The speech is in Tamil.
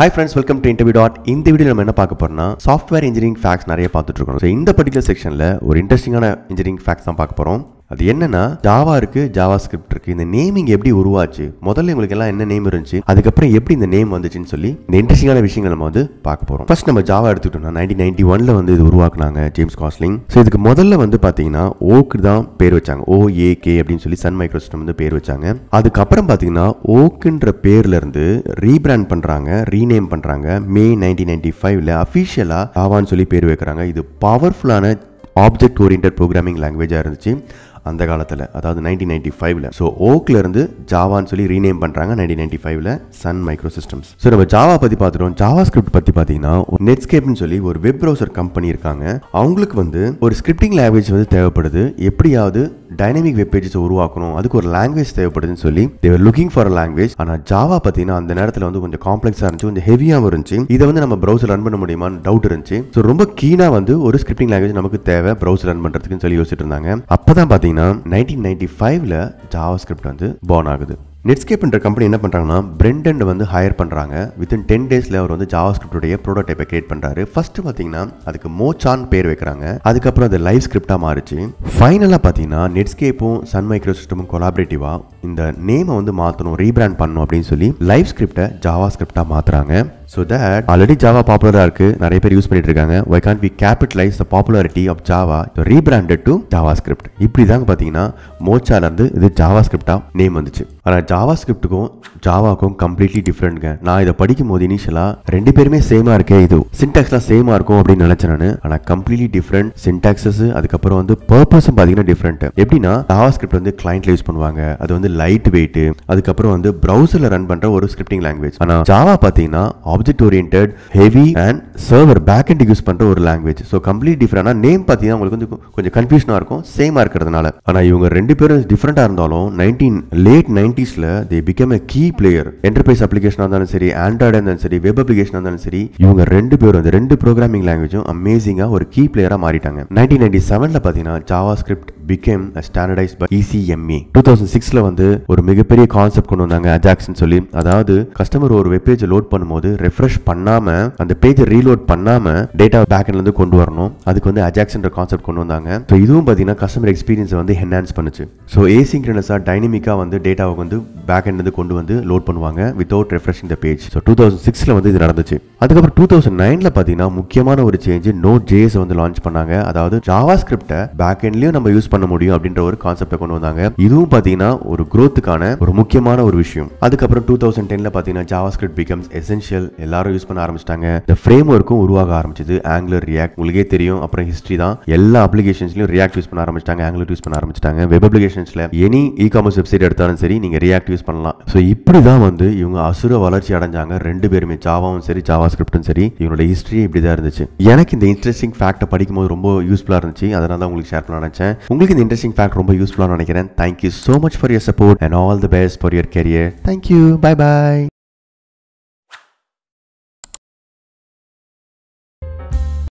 High friends welcome to interview dot இந்த வீடியோ நம்ம என்ன பார்க்க போறோம்னா சாஃப்ட்வேர் இன்ஜினியரிங் ஃபேக்ஸ் நிறைய பார்த்துட்டு இருக்கோம் ஸோ இந்த பர்டிகுலர் செக்ஷனில் ஒரு இன்ட்ரெஸ்டிங்கான இன்ஜினியரிங் ஃபேக்ஸ் தான் பார்க்க போகிறோம் அது என்னன்னா ஜாவா இருக்கு ஜாவா ஸ்கிரிப்ட் இருக்கு இந்த நேமிங் எப்படி உருவாச்சு முதல்ல உங்களுக்கு எல்லாம் என்ன நேம் இருந்துச்சு அதுக்கப்புறம் எப்படி இந்த நேம் வந்துச்சுன்னு சொல்லி இந்த இன்ட்ரெஸ்டிங்கான விஷயங்கள் நம்ம வந்து பார்க்க போறோம் ஃபர்ஸ்ட் நம்ம ஜாவா எடுத்துக்கிட்டோம்னா நைன்டீன் நைன்டி ஒன்ல வந்து இது உருவாக்குனாங்க ஜேம்ஸ் காஸ்லிங் ஸோ இதுக்கு முதல்ல வந்து பார்த்தீங்கன்னா ஓக்கு தான் பேர் வச்சாங்க ஓ ஏ கே அப்படின்னு சொல்லி சன் மைக்ரோசிஸ்டம் வந்து பேர் வச்சாங்க அதுக்கப்புறம் பார்த்தீங்கன்னா ஓக்குன்ற பேர்ல இருந்து ரீபிராண்ட் பண்றாங்க ரீநேம் பண்றாங்க மே நைன்டீன் நைன்டி ஃபைவ்ல அஃபிஷியலாக ஜாவான்னு சொல்லி பேர் வைக்கிறாங்க இது பவர்ஃபுல்லான ஆப்ஜெக்ட் ஓரியன்ட் ப்ரோக்ராமிங் லாங்குவேஜாக இருந்துச்சு அந்த காலத்தில் அதாவது நைன்டீன் நைன்டி ஃபைவ்ல ஸோ ஓக்ல இருந்து ஜாவான்னு சொல்லி ரீநேம் பண்ணுறாங்க நைன்டீன் நைன்டி ஃபைவ்ல சன் மைக்ரோ சிஸ்டம்ஸ் ஸோ நம்ம ஜாவா பற்றி பார்த்துட்டோம் ஜாவா ஸ்கிரிப்ட் பற்றி பார்த்தீங்கன்னா நெட்ஸ்கேப்னு சொல்லி ஒரு வெப் ப்ரௌசர் கம்பெனி இருக்காங்க அவங்களுக்கு வந்து ஒரு ஸ்கிரிப்டிங் லாங்குவேஜ் வந்து தேவைப்படுது எப்படியாவது டைனமிக் வெப் பேஜஸ் உருவாக்கணும் அதுக்கு ஒரு லாங்குவேஜ் தேவைப்படுதுன்னு சொல்லி தேவர் லுக்கிங் ஃபார் லாங்குவேஜ் ஆனால் ஜாவா பார்த்தீங்கன்னா அந்த நேரத்தில் வந்து கொஞ்சம் காம்ப்ளெக்ஸாக இருந்துச்சு கொஞ்சம் ஹெவியாகவும் இருந்துச்சு இதை வந்து நம்ம ப்ரௌசர் ரன் பண்ண முடியுமான்னு டவுட் இருந்துச்சு ஸோ ரொம்ப கீனா வந்து ஒரு ஸ்கிரிப்டிங் லாங்குவேஜ் நமக்கு தேவை ப்ரௌசர் ரன் பண்ணுறதுக்குன்னு சொல்லி யோசிச்சுட்டு இருந்தாங்க அப்போ தான் பார்த்தீங்கன்னா நைன்டீன் நைன்டி ஃபைவ்ல ஜாவா ஸ்கிரிப்ட் வந்து பார்ன் ஆகுது நெட்ஸ்கேப்ன்ற கம்பெனி என்ன பண்ணுறாங்கன்னா பிரெண்டண்ட் வந்து ஹையர் பண்ணுறாங்க வித்தின் டென் டேஸில் அவர் வந்து ஜாவா ஸ்கிரிப்டுடைய ப்ரோட்டோடைப்பை கிரியேட் பண்ணுறாரு ஃபஸ்ட்டு பார்த்தீங்கன்னா அதுக்கு மோச்சான் பேர் வைக்கிறாங்க அதுக்கப்புறம் அது லைவ் ஸ்கிரிப்டாக மாறிச்சு ஃபைனலாக பார்த்தீங்கன்னா நெட்ஸ்கேப்பும் சன் மைக்ரோ சிஸ்டமும் கொலாபரேட்டிவாக இந்த நேமை வந்து மாற்றணும் ரீபிராண்ட் பண்ணணும் அப்படின்னு சொல்லி லைவ் ஸ்கிரிப்டை ஜாவா ஸ்கிரிப்டாக மாற்றுறாங்க ஸோ தட் ஆல்ரெடி ஜாவா பாப்புலராக இருக்குது நிறைய பேர் யூஸ் பண்ணிட்டு இருக்காங்க why can't we capitalize the popularity of Java rebranded to JavaScript இப்படி தாங்க பார்த்தீங்கன்னா மோச்சாலேருந்து இது ஜாவா ஸ்கிரிப்டாக நேம் வந்துச்சு ஆனால் ஜாவா ஸ்கிரிப்ட்டுக்கும் ஜாவாக்கும் கம்ப்ளீட்லி டிஃப்ரெண்ட்ங்க நான் இதை படிக்கும் போது இனிஷியலாக ரெண்டு பேருமே சேமாக இருக்கே இது சின்டாக்ஸ்லாம் சேமாக இருக்கும் அப்படின்னு நினச்சேன் நான் ஆனால் கம்ப்ளீட்லி டிஃப்ரெண்ட் சின்டாக்ஸஸ் அதுக்கப்புறம் வந்து பர்பஸும் பார்த்தீங்கன்னா டிஃப்ரெண்ட் எப்படின்னா ஜாவா ஸ்கிரிப்ட் வந்து கிளைண்ட்ல யூஸ் பண்ணுவாங்க அது வந்து லைட் வெயிட் அதுக்கப்புறம் வந்து ப்ரௌசர்ல ரன் பண்ற ஒரு ஸ்கிரிப்டிங் லாங்குவேஜ் ஆனா ஜாவா பாத்தீங்கன்னா object orient heavy and server back and use பண்ற ஒரு லாங்குவேஜ் ஸோ கம்ப்ளீட் டிஃபரெண்டா நேம் பாத்தீங்கன்னா உங்களுக்கு கொஞ்சம் கன்ஃபியூஷனா இருக்கும் சேமா இருக்கிறதுனால ஆனா இவங்க ரெண்டு பேரும் டிஃப்ரெண்டா இருந்தாலும் நைன்டீன் லேட் நைன்டிஸ்ல they become a key player enterprise application இருந்தாலும் சரி ஆண்ட்ராய்டா இருந்தாலும் சரி வெப் அப்ளிகேஷன் இருந்தாலும் சரி இவங்க ரெண்டு பேரும் அந்த ரெண்டு ப்ரோக்ராமிங் லாங்குவேஜும் அமேசிங்கா ஒரு கீ பிளேயரா மாறிட்டாங்க நைன்டீன் நைன்டி செவன்ல பாத்தீங்கன்னா Java script became standardise by ECMA two thousand சிக்ஸ்ல வந்து வந்து ஒரு மிகப்பெரிய கான்செப்ட் கொண்டு வந்தாங்க அஜாக்ஸ்னு சொல்லி அதாவது கஸ்டமர் ஒரு பேஜை லோட் பண்ணும்போது ரெஃப்ரெஷ் பண்ணாம அந்த பேஜை ரீலோட் பண்ணாம டேட்டா பேக் இருந்து கொண்டு வரணும் அதுக்கு வந்து அஜாக்ஸ்ன்ற கான்செப்ட் கொண்டு வந்தாங்க ஸோ இதுவும் பார்த்தீங்கன்னா கஸ்டமர் எக்ஸ்பீரியன்ஸை வந்து என்ஹான்ஸ் பண்ணுச்சு ஸோ ஏசிங்க்ரனஸாக டைனமிக்கா வந்து டேட்டாவை வந்து பேக் இருந்து கொண்டு வந்து லோட் பண்ணுவாங்க வித்தவுட் ரெஃப்ரெஷ் இந்த பேஜ் ஸோ டூ தௌசண்ட் சிக்ஸில் வந்து இது நடந்துச்சு அதுக்கப்புறம் டூ தௌசண்ட் நைனில் பார்த்தீங்கன்னா முக்கியமான ஒரு சேஞ்ச் நோட் ஜேஎஸ் வந்து லான்ச் பண்ணாங்க அதாவது ஜாவா ஸ்கிரிப்டை பேக் எண்ட்லையும் நம்ம யூஸ் பண்ண முடியும் அப்படின்ற ஒரு கான்செப்ட் கொண்டு வந்தாங்க இதுவும் பார்த்தீங்கன்னா ஒரு குரோத்துக்கான ஒரு முக்கியமான ஒரு விஷயம் அதுக்கப்புறம் டூ தௌசண்ட் டென்ல பார்த்தீங்கன்னா ஜாவா ஸ்கிரிப்ட் பிகம்ஸ் எசென்ஷியல் எல்லாரும் யூஸ் பண்ண ஆரம்பிச்சிட்டாங்க இந்த ஃப்ரேம் ஒர்க்கும் உருவாக ஆரம்பிச்சது ஆங்குலர் ரியாக்ட் உங்களுக்கே தெரியும் அப்புறம் ஹிஸ்ட்ரி தான் எல்லா அப்ளிகேஷன்ஸ்லையும் ரியாக்ட் யூஸ் பண்ண ஆரம்பிச்சிட்டாங்க ஆங்குலர் யூஸ் பண்ண ஆரம்பிச்சிட்டாங்க வெப் அப்ளிகேஷன்ஸ்ல எனி இ காமர்ஸ் வெப்சைட் எடுத்தாலும் சரி நீங்க ரியாக்ட் யூஸ் பண்ணலாம் ஸோ இப்படி தான் வந்து இவங்க அசுர வளர்ச்சி அடைஞ்சாங்க ரெண்டு பேருமே ஜாவாவும் சரி ஜாவா ஸ்கிரிப்டும் சரி இவங்களோட ஹிஸ்ட்ரி இப்படி தான் இருந்துச்சு எனக்கு இந்த இன்ட்ரெஸ்டிங் ஃபேக்ட்டை போது ரொம்ப யூஸ்ஃபுல்லாக இருந்துச்சு அதனால தான் உங்களுக்கு ஷேர் பண்ண நினைச்சேன் உங்களுக்கு இந்த இன்ட்ரெஸ்டிங் ஃபேக்ட் ரொம்ப யூஸ்ஃபுல்லாக நினைக்கிறேன் thank you so much for your support support and all the best for your career. Thank you. Bye bye.